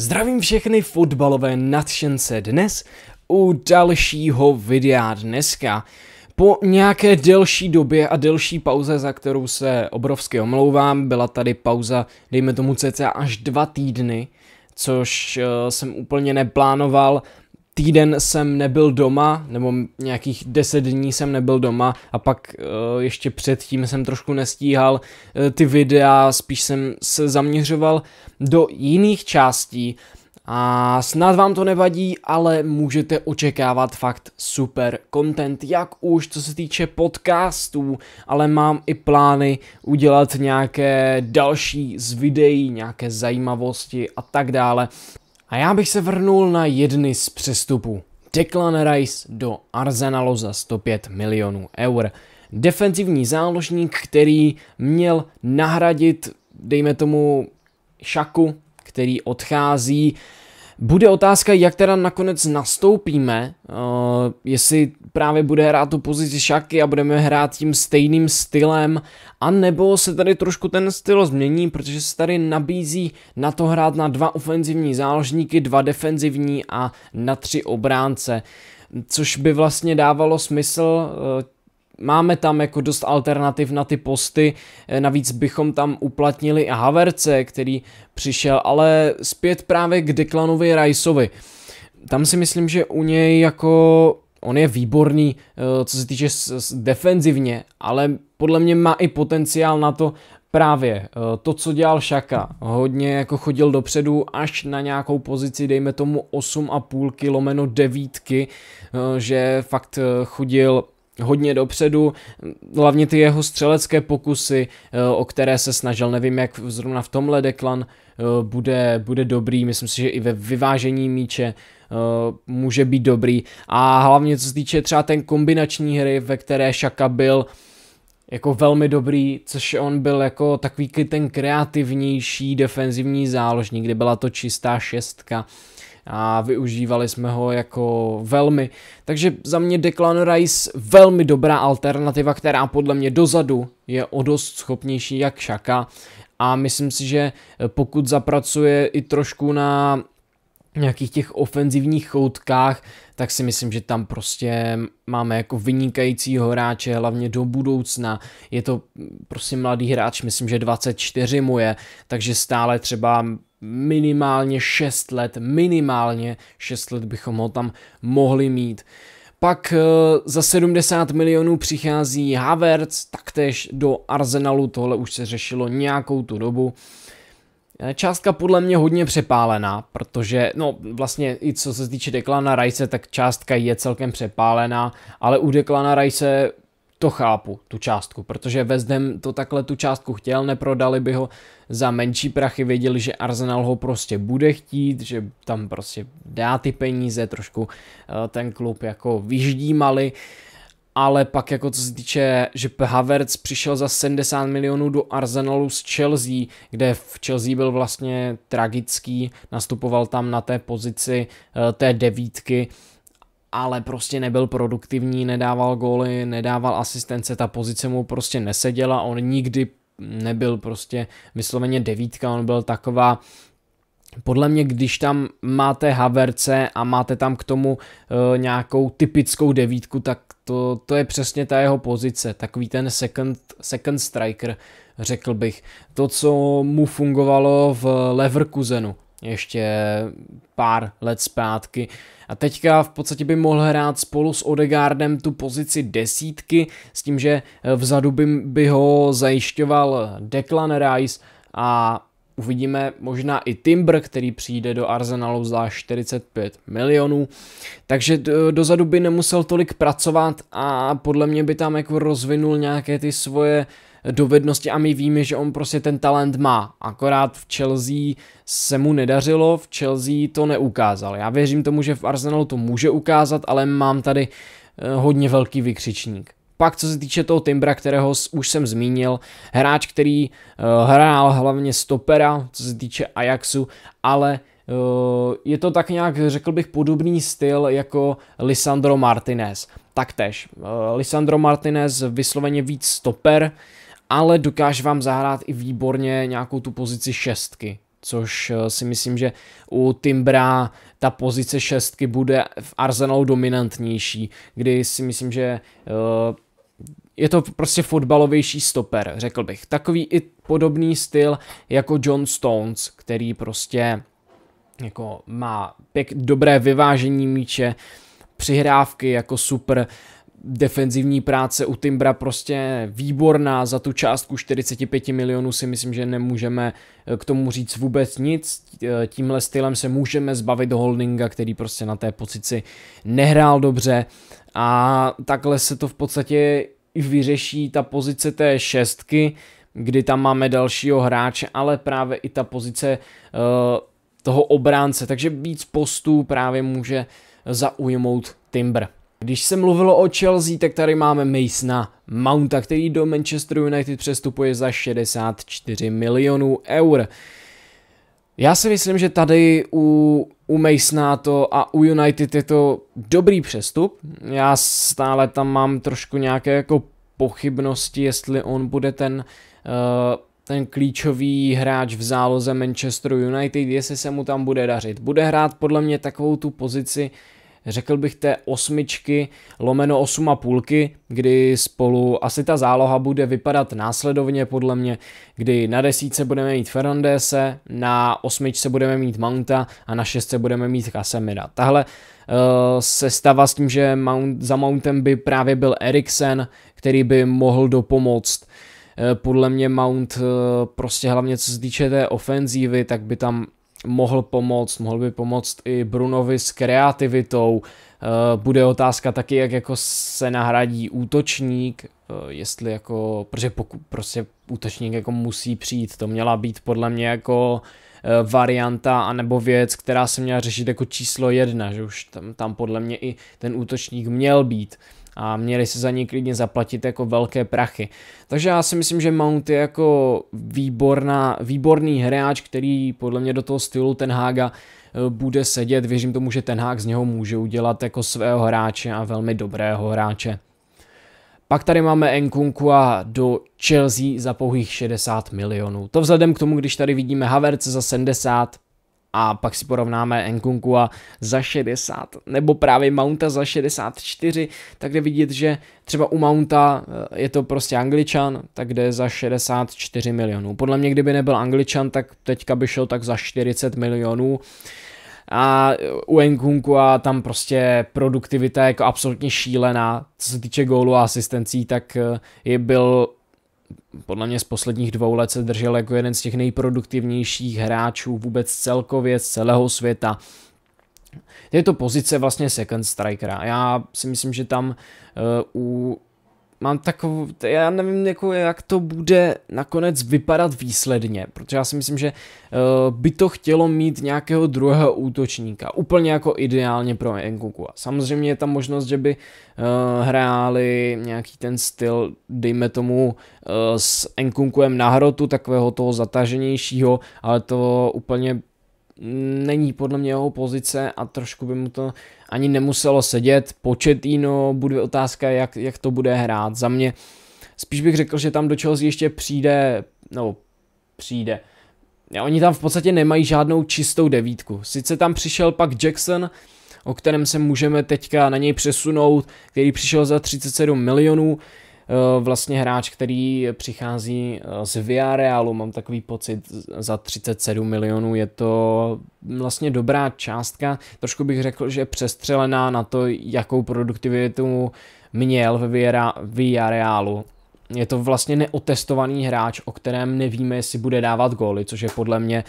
Zdravím všechny fotbalové nadšence dnes u dalšího videa dneska. Po nějaké delší době a delší pauze, za kterou se obrovsky omlouvám, byla tady pauza, dejme tomu cca až dva týdny, což eh, jsem úplně neplánoval, týden jsem nebyl doma, nebo nějakých deset dní jsem nebyl doma a pak uh, ještě předtím jsem trošku nestíhal uh, ty videa, spíš jsem se zaměřoval do jiných částí a snad vám to nevadí, ale můžete očekávat fakt super content, jak už co se týče podcastů, ale mám i plány udělat nějaké další z videí, nějaké zajímavosti a tak dále. A já bych se vrnul na jedny z přestupů. Declan Rice do Arsenalu za 105 milionů eur. Defenzivní záložník, který měl nahradit, dejme tomu, Šaku, který odchází bude otázka, jak teda nakonec nastoupíme, uh, jestli právě bude hrát tu pozici šaky a budeme hrát tím stejným stylem, a nebo se tady trošku ten styl změní, protože se tady nabízí na to hrát na dva ofenzivní záložníky, dva defenzivní a na tři obránce. Což by vlastně dávalo smysl uh, Máme tam jako dost alternativ na ty posty, eh, navíc bychom tam uplatnili i Haverce, který přišel, ale zpět právě k Declanovi Riceovi. Tam si myslím, že u něj jako on je výborný, eh, co se týče defenzivně, ale podle mě má i potenciál na to právě eh, to, co dělal Šaka. Hodně jako chodil dopředu až na nějakou pozici, dejme tomu 8,5 km lomeno devítky, že fakt chodil hodně dopředu, hlavně ty jeho střelecké pokusy, eh, o které se snažil, nevím jak zrovna v tomhle Deklan eh, bude, bude dobrý, myslím si, že i ve vyvážení míče eh, může být dobrý a hlavně co se týče třeba ten kombinační hry, ve které Šaka byl jako velmi dobrý, což on byl jako takový ten kreativnější defenzivní záložník, kde byla to čistá šestka, a využívali jsme ho jako velmi. Takže za mě Declan Rice velmi dobrá alternativa, která podle mě dozadu je o dost schopnější jak Šaka a myslím si, že pokud zapracuje i trošku na nějakých těch ofenzivních choutkách, tak si myslím, že tam prostě máme jako vynikajícího hráče, hlavně do budoucna. Je to prostě mladý hráč, myslím, že 24 mu je, takže stále třeba minimálně 6 let, minimálně 6 let bychom ho tam mohli mít. Pak eh, za 70 milionů přichází Havertz, taktéž do Arsenalu, tohle už se řešilo nějakou tu dobu. Eh, částka podle mě hodně přepálená, protože, no vlastně i co se týče Declana Rajse, tak částka je celkem přepálená, ale u Declana Rajse to chápu, tu částku, protože Vezdem to takhle tu částku chtěl, neprodali by ho za menší prachy, věděli, že Arsenal ho prostě bude chtít, že tam prostě dá ty peníze, trošku eh, ten klub jako vyždímali ale pak jako co se týče, že Havertz přišel za 70 milionů do Arsenalu z Chelsea, kde v Chelsea byl vlastně tragický, nastupoval tam na té pozici eh, té devítky, ale prostě nebyl produktivní, nedával góly, nedával asistence, ta pozice mu prostě neseděla, on nikdy nebyl prostě vysloveně devítka, on byl taková podle mě, když tam máte Haverce a máte tam k tomu uh, nějakou typickou devítku, tak to, to je přesně ta jeho pozice, takový ten second, second striker, řekl bych. To, co mu fungovalo v Leverkusenu ještě pár let zpátky. A teďka v podstatě by mohl hrát spolu s Odegardem tu pozici desítky, s tím, že eh, vzadu by, by ho zajišťoval Declan Rice a uvidíme možná i Timber, který přijde do Arsenalu za 45 milionů, takže do, dozadu by nemusel tolik pracovat a podle mě by tam jako rozvinul nějaké ty svoje dovednosti a my víme, že on prostě ten talent má. Akorát v Chelsea se mu nedařilo, v Chelsea to neukázal. Já věřím tomu, že v Arsenalu to může ukázat, ale mám tady eh, hodně velký vykřičník. Pak co se týče toho Timbra, kterého už jsem zmínil, hráč, který uh, hrál hlavně stopera, co se týče Ajaxu, ale eh, je to tak nějak, řekl bych, podobný styl jako Lisandro Martinez. Taktež. Eh, Lisandro Martinez vysloveně víc stoper, ale dokáže vám zahrát i výborně nějakou tu pozici šestky, což si myslím, že u Timbra ta pozice šestky bude v Arsenalu dominantnější, kdy si myslím, že je to prostě fotbalovější stoper, řekl bych. Takový i podobný styl jako John Stones, který prostě jako má pěk, dobré vyvážení míče, přihrávky jako super, defenzivní práce u Timbra prostě výborná za tu částku 45 milionů si myslím, že nemůžeme eh, k tomu říct vůbec nic. Eh, tímhle stylem se můžeme zbavit holdinga, který prostě na té pozici nehrál dobře a takhle se to v podstatě vyřeší ta pozice té šestky, kdy tam máme dalšího hráče, ale právě i ta pozice eh, toho obránce, takže víc postů právě může zaujmout Timber. Když se mluvilo o Chelsea, tak tady máme Masona Mounta, který do Manchester United přestupuje za 64 milionů eur. Já si myslím, že tady u u Masona to a u United je to dobrý přestup. Já stále tam mám trošku nějaké jako pochybnosti, jestli on bude ten, eh, ten klíčový hráč v záloze Manchesteru United, jestli se mu tam bude dařit. Bude hrát podle mě takovou tu pozici, řekl bych té osmičky lomeno 8 a půlky, kdy spolu asi ta záloha bude vypadat následovně podle mě, kdy na desíce budeme mít Fernandese, na osmičce budeme mít Mounta a na šestce budeme mít Casemira. Tahle uh, sestava s tím, že Mount, za Mountem by právě byl Eriksen, který by mohl dopomoct eh, podle mě Mount eh, prostě hlavně co se týče té ofenzívy, tak by tam mohl pomoct, mohl by pomoct i Brunovi s kreativitou. Eh, bude otázka taky, jak jako se nahradí útočník, eh, jestli jako, protože pokud prostě útočník jako musí přijít, to měla být podle mě jako eh, varianta anebo věc, která se měla řešit jako číslo jedna, že už tam, tam podle mě i ten útočník měl být a měli se za ní klidně zaplatit jako velké prachy. Takže já si myslím, že Mount je jako výborná, výborný hráč, který podle mě do toho stylu ten Haga eh, bude sedět. Věřím tomu, že ten Hag z něho může udělat jako svého hráče a velmi dobrého hráče. Pak tady máme a do Chelsea za pouhých 60 milionů. To vzhledem k tomu, když tady vidíme Haverce za 70, a pak si porovnáme a za 60 nebo právě Mounta za 64, tak jde vidět, že třeba u Mounta eh, je to prostě Angličan, tak jde za 64 milionů. Podle mě, kdyby nebyl Angličan, tak teďka by šel tak za 40 milionů a u Nkunku a tam prostě produktivita je jako absolutně šílená, co se týče gólu a asistencí, tak eh, je byl podle mě z posledních dvou let se držel jako jeden z těch nejproduktivnějších hráčů vůbec celkově z celého světa. Je to pozice vlastně second strikera. Já si myslím, že tam uh, u mám takovou, já nevím, jako jak to bude nakonec vypadat výsledně, protože já si myslím, že uh, by to chtělo mít nějakého druhého útočníka, úplně jako ideálně pro Nkunku. A samozřejmě je tam možnost, že by uh, hráli nějaký ten styl, dejme tomu uh, s Nkunkuem na hrotu, takového toho zataženějšího, ale to úplně mm, není podle mě jeho pozice a trošku by mu to ani nemuselo sedět. Početíno, bude otázka, jak, jak to bude hrát. Za mě spíš bych řekl, že tam do Chelsea ještě přijde, no přijde. Oni tam v podstatě nemají žádnou čistou devítku. Sice tam přišel pak Jackson, o kterém se můžeme teďka na něj přesunout, který přišel za 37 milionů, Eh, vlastně hráč, který přichází eh, z Villarealu, mám takový pocit, za 37 milionů je to vlastně dobrá částka, trošku bych řekl, že přestřelená na to, jakou produktivitu měl ve Villarealu. Je to vlastně neotestovaný hráč, o kterém nevíme, jestli bude dávat góly, což je podle mě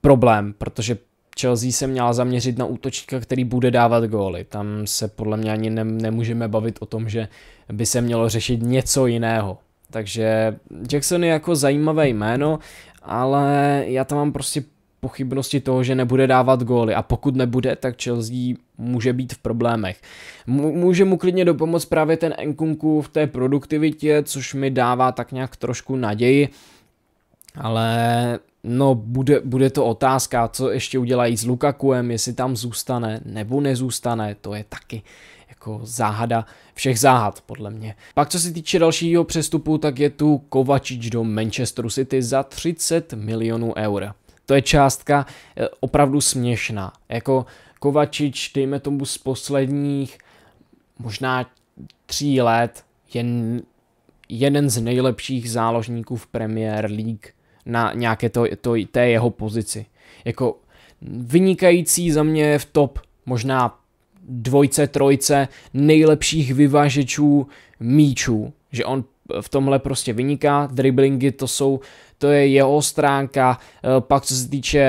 problém, protože Chelsea se měla zaměřit na útočníka, který bude dávat góly. Tam se podle mě ani ne, nemůžeme bavit o tom, že by se mělo řešit něco jiného. Takže Jackson je jako zajímavé jméno, ale já tam mám prostě pochybnosti toho, že nebude dávat góly a pokud nebude, tak Chelsea může být v problémech. Může mu klidně dopomoct právě ten Enkunku v té produktivitě, což mi dává tak nějak trošku naději, ale no bude, bude to otázka, co ještě udělají s Lukakuem, jestli tam zůstane nebo nezůstane, to je taky jako záhada všech záhad, podle mě. Pak co se týče dalšího přestupu, tak je tu Kovačič do Manchesteru City za 30 milionů eur. To je částka eh, opravdu směšná. Jako Kovačič, dejme tomu z posledních možná tří let, je jeden z nejlepších záložníků v Premier League na nějaké to, to, té jeho pozici. Jako vynikající za mě v top možná dvojce, trojce nejlepších vyvážečů míčů, že on v tomhle prostě vyniká, driblingy to jsou, to je jeho stránka, eh, pak co se týče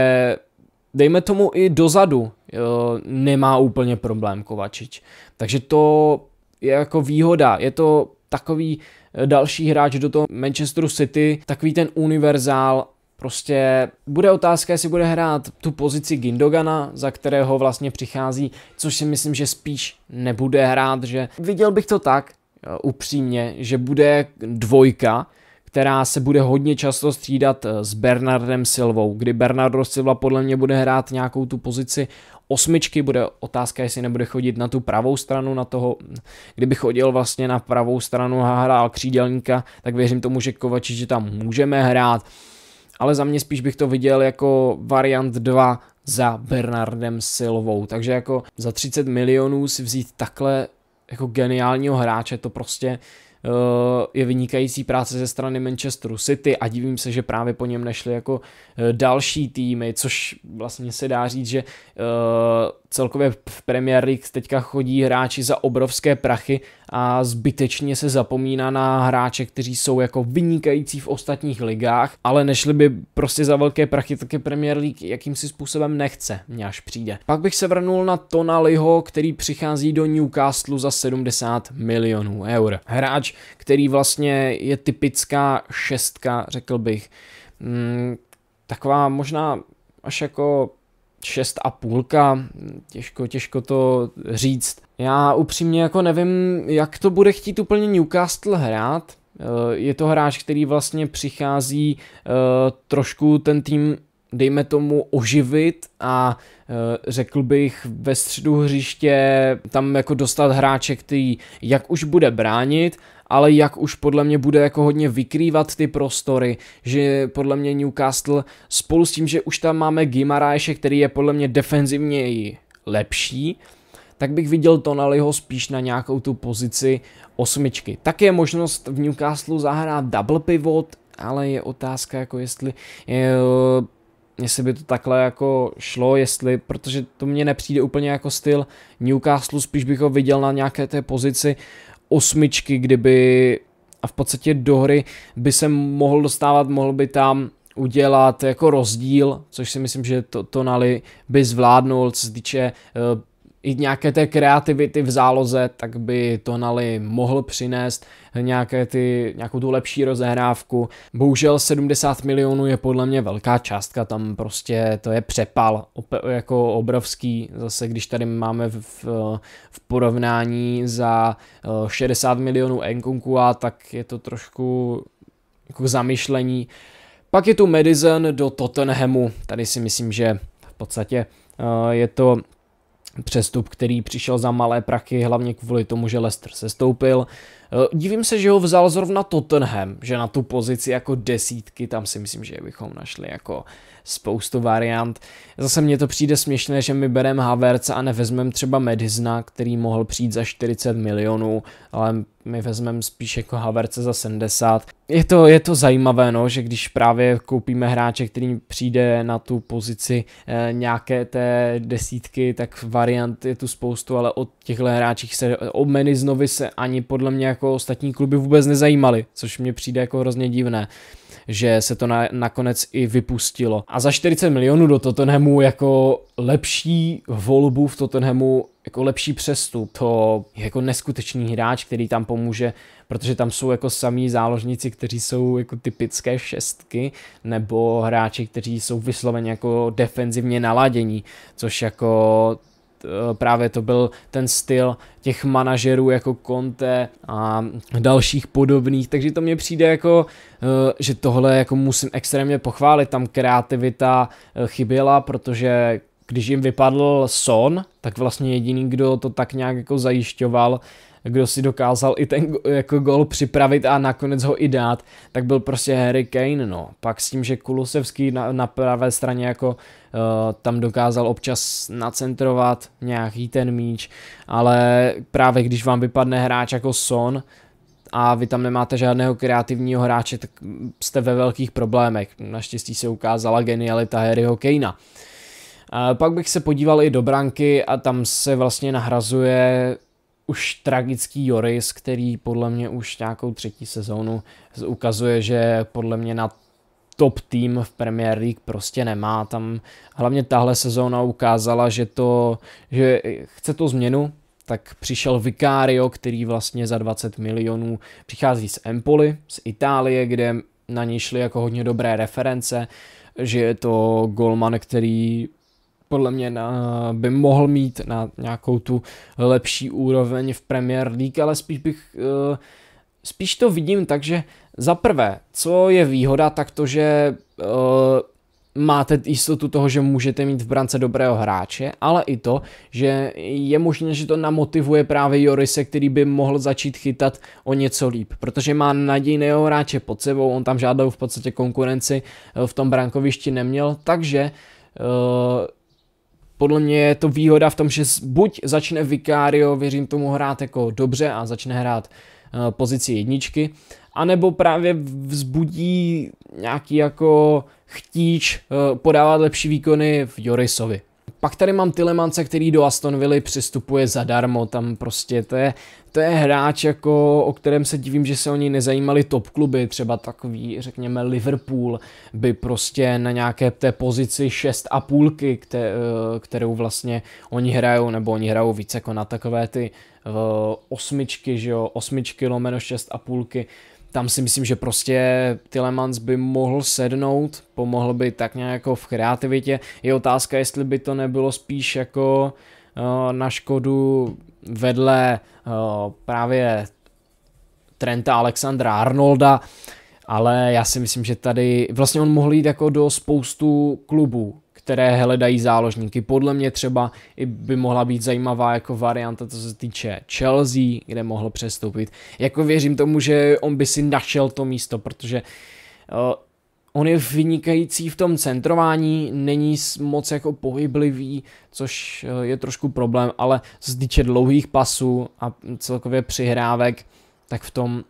dejme tomu i dozadu, eh, nemá úplně problém Kovačič. Takže to je jako výhoda, je to takový další hráč do toho Manchesteru City, takový ten univerzál Prostě bude otázka, jestli bude hrát tu pozici Gindogana, za kterého vlastně přichází, což si myslím, že spíš nebude hrát, že viděl bych to tak eh, upřímně, že bude dvojka, která se bude hodně často střídat eh, s Bernardem Silvou, kdy Bernardo Silva podle mě bude hrát nějakou tu pozici osmičky bude otázka, jestli nebude chodit na tu pravou stranu, na toho, kdyby chodil vlastně na pravou stranu a hrál křídelníka, tak věřím tomu, že Kovačič, že tam můžeme hrát, ale za mě spíš bych to viděl jako variant 2 za Bernardem Silvou, takže jako za 30 milionů si vzít takhle jako geniálního hráče, to prostě Eh, je vynikající práce ze strany Manchesteru City a divím se, že právě po něm nešli jako eh, další týmy, což vlastně se dá říct, že eh, celkově v Premier League teďka chodí hráči za obrovské prachy a zbytečně se zapomíná na hráče, kteří jsou jako vynikající v ostatních ligách, ale nešli by prostě za velké prachy, je Premier League jakýmsi způsobem nechce, mě až přijde. Pak bych se vrnul na Tonaliho, který přichází do Newcastle za 70 milionů eur. Hráč, který vlastně je typická šestka, řekl bych. Mm, taková možná až jako šest a půlka, těžko, těžko to říct. Já upřímně jako nevím, jak to bude chtít úplně Newcastle hrát. Eh, je to hráč, který vlastně přichází eh, trošku ten tým dejme tomu, oživit a eh, řekl bych ve středu hřiště tam jako dostat hráče, který jak už bude bránit, ale jak už podle mě bude jako hodně vykrývat ty prostory, že podle mě Newcastle spolu s tím, že už tam máme Gimaraeše, který je podle mě defenzivně lepší, tak bych viděl Tonaliho spíš na nějakou tu pozici osmičky. Tak je možnost v Newcastle zahrát double pivot, ale je otázka jako jestli je, jestli by to takhle jako šlo, jestli, protože to mně nepřijde úplně jako styl Newcastle, spíš bych ho viděl na nějaké té pozici osmičky, kdyby a v podstatě do hry by se mohl dostávat, mohl by tam udělat jako rozdíl, což si myslím, že to, to Nali by zvládnul, co se týče uh, i nějaké té kreativity v záloze, tak by to Nali mohl přinést nějaké ty, nějakou tu lepší rozehrávku. Bohužel 70 milionů je podle mě velká částka, tam prostě to je přepal op- jako obrovský, zase když tady máme v, v porovnání za 60 eh, milionů a tak je to trošku jako zamyšlení. Pak je tu Madison do Tottenhamu, tady si myslím, že v podstatě eh, je to přestup, který přišel za malé prachy, hlavně kvůli tomu, že Leicester se stoupil. Eh, Dívím se, že ho vzal zrovna Tottenham, že na tu pozici jako desítky, tam si myslím, že bychom našli jako spoustu variant. Zase mně to přijde směšné, že my bereme Havertz a nevezmeme třeba Medizna, který mohl přijít za 40 milionů, ale my vezmeme spíš jako Havertz za 70. Je to, je to zajímavé, no, že když právě koupíme hráče, který přijde na tu pozici eh, nějaké té desítky, tak variant je tu spoustu, ale od těchto hráčích se, o Meniznovi se ani podle mě jako ostatní kluby vůbec nezajímaly, což mě přijde jako hrozně divné že se to na, nakonec i vypustilo. A za 40 milionů do Tottenhamu jako lepší volbu v Tottenhamu jako lepší přestup. To je jako neskutečný hráč, který tam pomůže, protože tam jsou jako samí záložníci, kteří jsou jako typické šestky, nebo hráči, kteří jsou vysloveně jako defenzivně naladění, což jako Eh, právě to byl ten styl těch manažerů jako Conte a dalších podobných, takže to mně přijde jako, eh, že tohle jako musím extrémně pochválit, tam kreativita eh, chyběla, protože když jim vypadl Son, tak vlastně jediný, kdo to tak nějak jako zajišťoval, kdo si dokázal i ten jako gol připravit a nakonec ho i dát, tak byl prostě Harry Kane, no. Pak s tím, že Kulusevský na, na pravé straně jako uh, tam dokázal občas nacentrovat nějaký ten míč, ale právě když vám vypadne hráč jako Son, a vy tam nemáte žádného kreativního hráče, tak jste ve velkých problémech. Naštěstí se ukázala genialita Harryho Kanea. Eh, pak bych se podíval i do branky a tam se vlastně nahrazuje už tragický Joris, který podle mě už nějakou třetí sezónu ukazuje, že podle mě na top tým v Premier League prostě nemá. Tam hlavně tahle sezóna ukázala, že, to, že chce to změnu, tak přišel Vicario, který vlastně za 20 milionů přichází z Empoli, z Itálie, kde na něj šly jako hodně dobré reference, že je to golman, který podle mě na, by mohl mít na nějakou tu lepší úroveň v Premier League, ale spíš bych eh, spíš to vidím tak, že za prvé, co je výhoda, tak to, že eh, máte jistotu toho, že můžete mít v brance dobrého hráče, ale i to, že je možné, že to namotivuje právě Jorise, který by mohl začít chytat o něco líp, protože má nadějného hráče pod sebou, on tam žádnou v podstatě konkurenci eh, v tom brankovišti neměl, takže podle mě je to výhoda v tom, že buď začne Vicario, věřím tomu, hrát jako dobře a začne hrát eh, pozici jedničky, anebo právě vzbudí nějaký jako chtíč eh, podávat lepší výkony v Jorisovi. Pak tady mám Tilemance, který do Aston Villa přistupuje zadarmo, tam prostě to je, to je hráč, jako, o kterém se divím, že se o něj nezajímali top kluby, třeba takový, řekněme, Liverpool by prostě na nějaké té pozici 6 a půlky, eh, kterou vlastně oni hrajou, nebo oni hrajou více jako na takové ty eh, osmičky, že jo, osmičky lomeno 6 a půlky, tam si myslím, že prostě Tillemans by mohl sednout, pomohl by tak nějak jako v kreativitě. Je otázka, jestli by to nebylo spíš jako uh, na škodu vedle uh, právě Trenta Alexandra Arnolda, ale já si myslím, že tady vlastně on mohl jít jako do spoustu klubů, které hledají záložníky. Podle mě třeba i by mohla být zajímavá jako varianta, co se týče Chelsea, kde mohl přestoupit. Jako věřím tomu, že on by si našel to místo, protože uh, On je vynikající v tom centrování, není moc jako pohyblivý, což eh, je trošku problém, ale co se týče dlouhých pasů a celkově přihrávek, tak v tom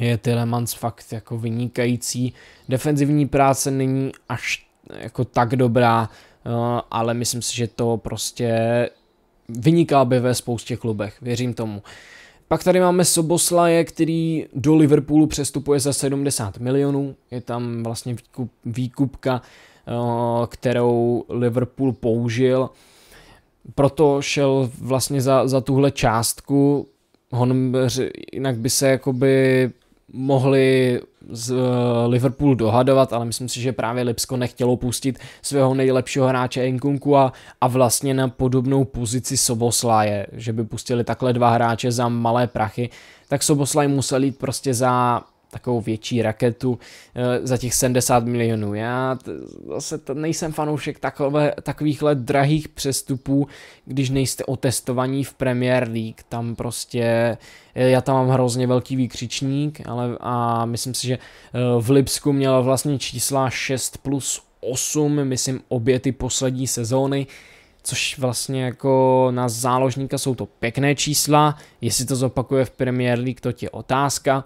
je Telemans fakt jako vynikající. Defenzivní práce není až jako tak dobrá, eh, ale myslím si, že to prostě vyniká by ve spoustě klubech, věřím tomu. Pak tady máme Soboslaje, který do Liverpoolu přestupuje za 70 milionů. Je tam vlastně výkup, výkupka, eh, kterou Liverpool použil. Proto šel vlastně za, za tuhle částku. Hon, jinak by se jakoby mohli z eh, Liverpool dohadovat, ale myslím si, že právě Lipsko nechtělo pustit svého nejlepšího hráče Nkunku a, a vlastně na podobnou pozici Sobosláje, že by pustili takhle dva hráče za malé prachy, tak Soboslaj musel jít prostě za takovou větší raketu eh, za těch 70 milionů. Já zase nejsem fanoušek takové, takovýchhle drahých přestupů, když nejste otestovaní v Premier League. Tam prostě, eh, já tam mám hrozně velký výkřičník, ale a myslím si, že eh, v Lipsku měla vlastně čísla 6 plus 8, myslím obě ty poslední sezóny což vlastně jako na záložníka jsou to pěkné čísla, jestli to zopakuje v Premier League, to je otázka,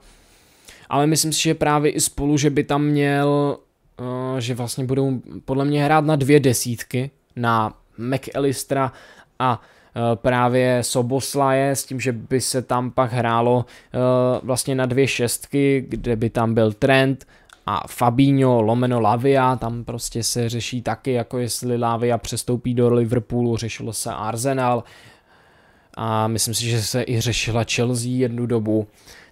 ale myslím si, že právě i spolu, že by tam měl, eh, že vlastně budou podle mě hrát na dvě desítky, na McAllistera a eh, právě Soboslaje s tím, že by se tam pak hrálo eh, vlastně na dvě šestky, kde by tam byl Trent a Fabinho, Lomeno Lavia, tam prostě se řeší taky, jako jestli Lavia přestoupí do Liverpoolu, řešilo se Arsenal a myslím si, že se i řešila Chelsea jednu dobu.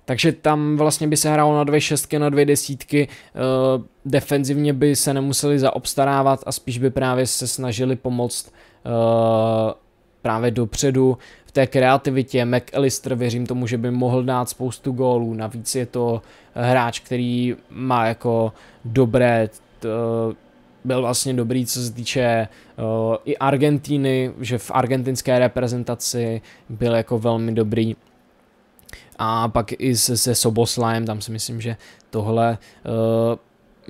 Takže tam vlastně by se hrálo na dvě šestky, na dvě desítky, eh, defenzivně by se nemuseli zaobstarávat a spíš by právě se snažili pomoct eh, právě dopředu v té kreativitě. McAllister věřím tomu, že by mohl dát spoustu gólů, navíc je to hráč, který má jako dobré eh, byl vlastně dobrý, co se týče uh, i Argentíny, že v argentinské reprezentaci byl jako velmi dobrý a pak i se, se Soboslajem, tam si myslím, že tohle uh,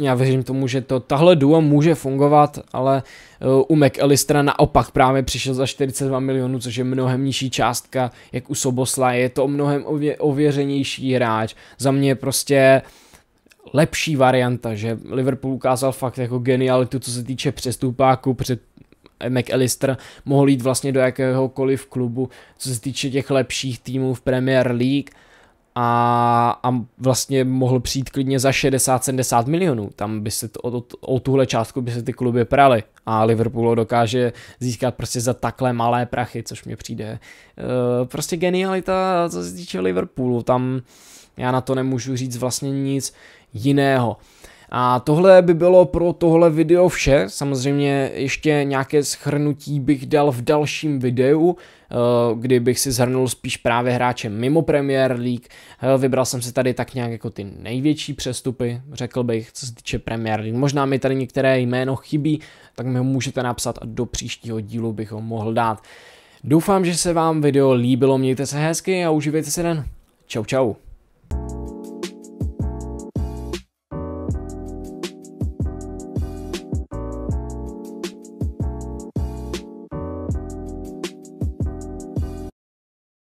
já věřím tomu, že to, tahle duo může fungovat, ale eh, u McAllistera naopak právě přišel za 42 milionů, což je mnohem nižší částka, jak u Sobosla, je to mnohem ově, ověřenější hráč, za mě prostě lepší varianta, že Liverpool ukázal fakt jako genialitu, co se týče přestupáku před McAllister mohl jít vlastně do jakéhokoliv klubu, co se týče těch lepších týmů v Premier League a, a vlastně mohl přijít klidně za 60-70 milionů. Tam by se to, o, o tuhle částku by se ty kluby praly a Liverpool dokáže získat prostě za takhle malé prachy, což mě přijde uh, prostě genialita, co se týče Liverpoolu. Tam já na to nemůžu říct vlastně nic jiného. Uh, a tohle by bylo pro tohle video vše, samozřejmě ještě nějaké schrnutí bych dal v dalším videu, eh, kdy bych si zhrnul spíš právě hráče mimo Premier League, eh, vybral jsem si tady tak nějak jako ty největší přestupy, řekl bych, co se týče Premier League, možná mi tady některé jméno chybí, tak mi ho můžete napsat a do příštího dílu bych ho mohl dát. Doufám, že se vám video líbilo, mějte se hezky a uživejte si den. Čau čau.